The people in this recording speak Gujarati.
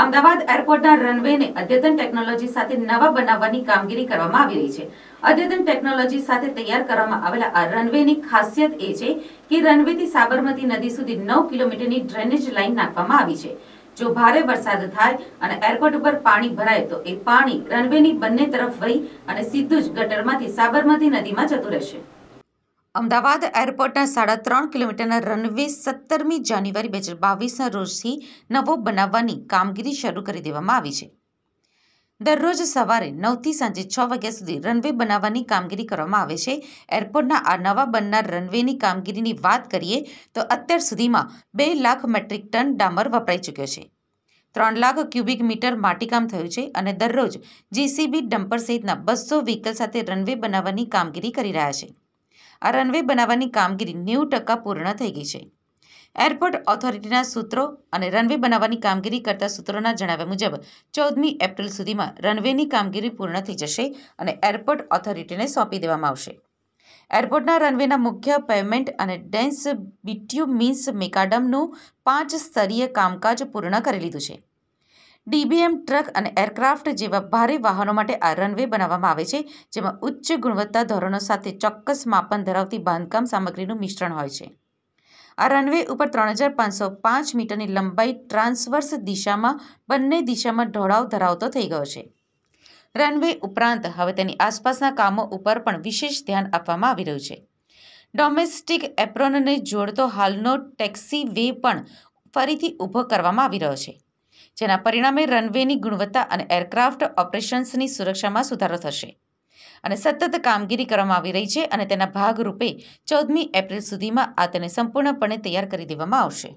અમદાવાદ એરપોર્ટના રનવેને અદ્યતન ટેકનોલોજી સાથે નવા બનાવવાની કામગીરી કરવામાં આવી રહી છે અદ્યતન ટેકનોલોજી સાથે તૈયાર કરવામાં આવેલા આ રનવેની ખાસિયત એ છે કે રનવેથી સાબરમતી નદી સુધી નવ કિલોમીટરની ડ્રેનેજ લાઇન નાખવામાં આવી છે જો ભારે વરસાદ થાય અને એરપોર્ટ ઉપર પાણી ભરાય તો એ પાણી રનવેની બંને તરફ વહી અને સીધું જ ગટરમાંથી સાબરમતી નદીમાં જતું રહેશે અમદાવાદ એરપોર્ટના સાડા ત્રણ કિલોમીટરના રનવે સત્તરમી જાન્યુઆરી બે હજાર બાવીસના રોજથી નવો બનાવવાની કામગીરી શરૂ કરી દેવામાં આવી છે દરરોજ સવારે નવથી સાંજે છ વાગ્યા સુધી રનવે બનાવવાની કામગીરી કરવામાં આવે છે એરપોર્ટના આ નવા બનનાર રનવેની કામગીરીની વાત કરીએ તો અત્યાર સુધીમાં બે લાખ મેટ્રિક ટન ડામર વપરાઈ ચૂક્યો છે ત્રણ લાખ ક્યુબિક મીટર માટીકામ થયું છે અને દરરોજ જીસીબી ડમ્પર સહિતના બસો વ્હીકલ સાથે રનવે બનાવવાની કામગીરી કરી રહ્યા છે આ રનવે બનાવવાની કામગીરી નેવું ટકા પૂર્ણ થઈ ગઈ છે એરપોર્ટ ઓથોરિટીના સૂત્રો અને રનવે બનાવવાની કામગીરી કરતા સૂત્રોના જણાવ્યા મુજબ ચૌદમી એપ્રિલ સુધીમાં રનવેની કામગીરી પૂર્ણ થઈ જશે અને એરપોર્ટ ઓથોરિટીને સોંપી દેવામાં આવશે એરપોર્ટના રનવેના મુખ્ય પેમેન્ટ અને ડેન્સ બિટ્યુ બીટ્યુમિન્સ મેકાડમનું પાંચ સ્તરીય કામકાજ પૂર્ણ કરી લીધું છે ડીબીએમ ટ્રક અને એરક્રાફ્ટ જેવા ભારે વાહનો માટે આ રનવે બનાવવામાં આવે છે જેમાં ઉચ્ચ ગુણવત્તા ધોરણો સાથે ચોક્કસ માપન ધરાવતી બાંધકામ સામગ્રીનું મિશ્રણ હોય છે આ રનવે ઉપર ત્રણ હજાર પાંચસો પાંચ મીટરની લંબાઈ ટ્રાન્સવર્સ દિશામાં બંને દિશામાં ઢોળાવ ધરાવતો થઈ ગયો છે રનવે ઉપરાંત હવે તેની આસપાસના કામો ઉપર પણ વિશેષ ધ્યાન આપવામાં આવી રહ્યું છે ડોમેસ્ટિક એપ્રોનને જોડતો હાલનો ટેક્સી વે પણ ફરીથી ઊભો કરવામાં આવી રહ્યો છે જેના પરિણામે રનવેની ગુણવત્તા અને એરક્રાફ્ટ ઓપરેશન્સની સુરક્ષામાં સુધારો થશે અને સતત કામગીરી કરવામાં આવી રહી છે અને તેના ભાગરૂપે ચૌદમી એપ્રિલ સુધીમાં આ તેને સંપૂર્ણપણે તૈયાર કરી દેવામાં આવશે